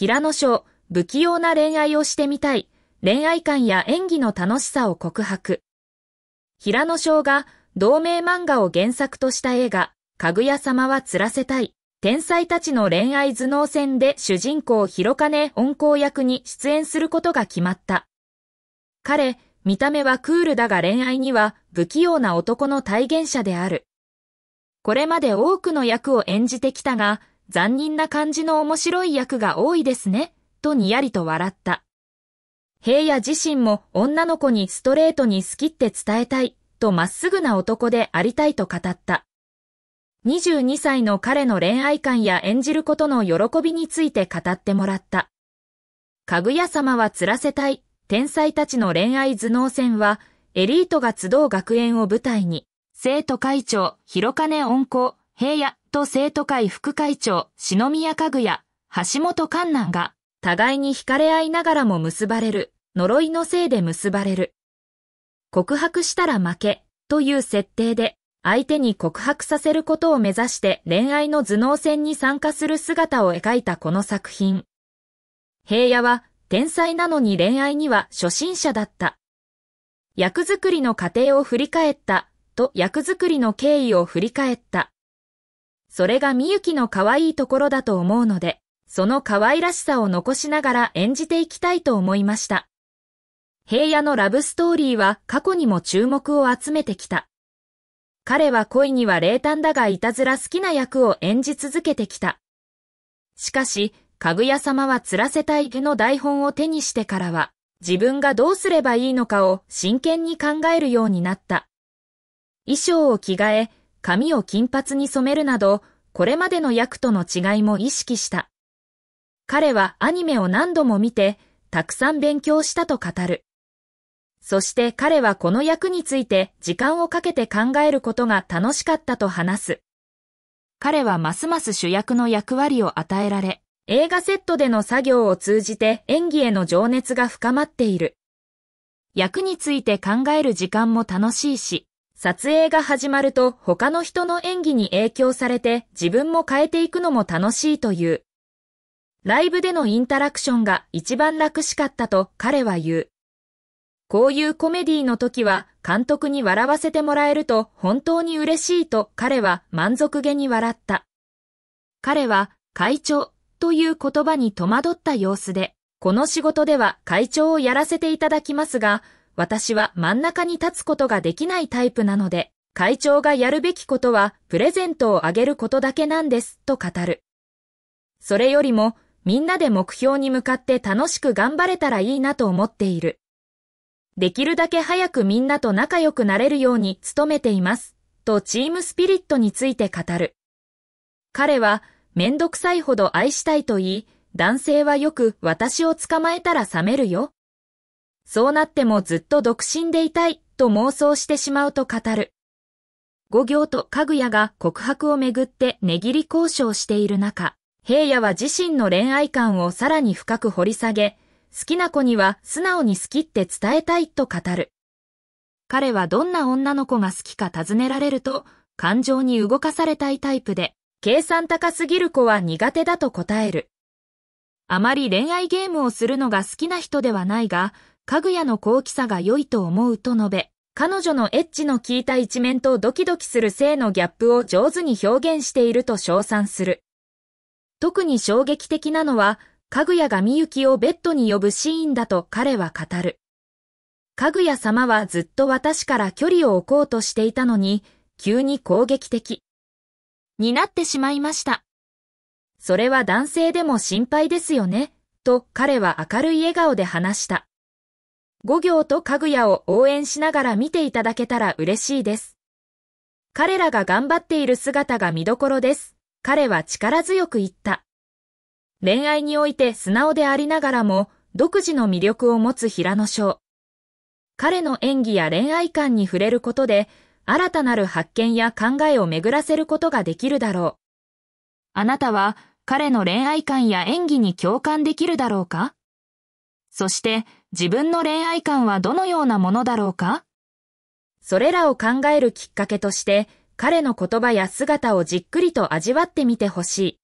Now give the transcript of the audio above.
平野翔、不器用な恋愛をしてみたい、恋愛観や演技の楽しさを告白。平野翔が同名漫画を原作とした映画、かぐや様は釣らせたい、天才たちの恋愛頭脳戦で主人公広金音厚役に出演することが決まった。彼、見た目はクールだが恋愛には不器用な男の体現者である。これまで多くの役を演じてきたが、残忍な感じの面白い役が多いですね、とにやりと笑った。平野自身も女の子にストレートに好きって伝えたい、とまっすぐな男でありたいと語った。22歳の彼の恋愛観や演じることの喜びについて語ってもらった。かぐや様は釣らせたい、天才たちの恋愛頭脳戦は、エリートが集う学園を舞台に、生徒会長、広金温厚、平野、ト生徒会副会長、篠宮家具や橋本環南が、互いに惹かれ合いながらも結ばれる、呪いのせいで結ばれる。告白したら負け、という設定で、相手に告白させることを目指して恋愛の頭脳戦に参加する姿を描いたこの作品。平野は天才なのに恋愛には初心者だった。役作りの過程を振り返ったと役作りの経緯を振り返った。それがみゆきの可愛いところだと思うので、その可愛らしさを残しながら演じていきたいと思いました。平野のラブストーリーは過去にも注目を集めてきた。彼は恋には冷淡だがいたずら好きな役を演じ続けてきた。しかし、かぐや様は釣らせたい家の台本を手にしてからは、自分がどうすればいいのかを真剣に考えるようになった。衣装を着替え、髪を金髪に染めるなど、これまでの役との違いも意識した。彼はアニメを何度も見て、たくさん勉強したと語る。そして彼はこの役について時間をかけて考えることが楽しかったと話す。彼はますます主役の役割を与えられ、映画セットでの作業を通じて演技への情熱が深まっている。役について考える時間も楽しいし、撮影が始まると他の人の演技に影響されて自分も変えていくのも楽しいという。ライブでのインタラクションが一番楽しかったと彼は言う。こういうコメディの時は監督に笑わせてもらえると本当に嬉しいと彼は満足げに笑った。彼は会長という言葉に戸惑った様子で、この仕事では会長をやらせていただきますが、私は真ん中に立つことができないタイプなので、会長がやるべきことはプレゼントをあげることだけなんです、と語る。それよりも、みんなで目標に向かって楽しく頑張れたらいいなと思っている。できるだけ早くみんなと仲良くなれるように努めています、とチームスピリットについて語る。彼は、めんどくさいほど愛したいと言い、男性はよく私を捕まえたら冷めるよ、そうなってもずっと独身でいたいと妄想してしまうと語る。五行とかぐやが告白をめぐって値切り交渉している中、平野は自身の恋愛観をさらに深く掘り下げ、好きな子には素直に好きって伝えたいと語る。彼はどんな女の子が好きか尋ねられると、感情に動かされたいタイプで、計算高すぎる子は苦手だと答える。あまり恋愛ゲームをするのが好きな人ではないが、かぐやの高貴さが良いと思うと述べ、彼女のエッジの効いた一面とドキドキする性のギャップを上手に表現していると称賛する。特に衝撃的なのは、かぐやがみゆきをベッドに呼ぶシーンだと彼は語る。かぐや様はずっと私から距離を置こうとしていたのに、急に攻撃的。になってしまいました。それは男性でも心配ですよね、と彼は明るい笑顔で話した。五行と家具屋を応援しながら見ていただけたら嬉しいです。彼らが頑張っている姿が見どころです。彼は力強く言った。恋愛において素直でありながらも、独自の魅力を持つ平野翔。彼の演技や恋愛観に触れることで、新たなる発見や考えを巡らせることができるだろう。あなたは彼の恋愛観や演技に共感できるだろうかそして、自分の恋愛観はどのようなものだろうかそれらを考えるきっかけとして、彼の言葉や姿をじっくりと味わってみてほしい。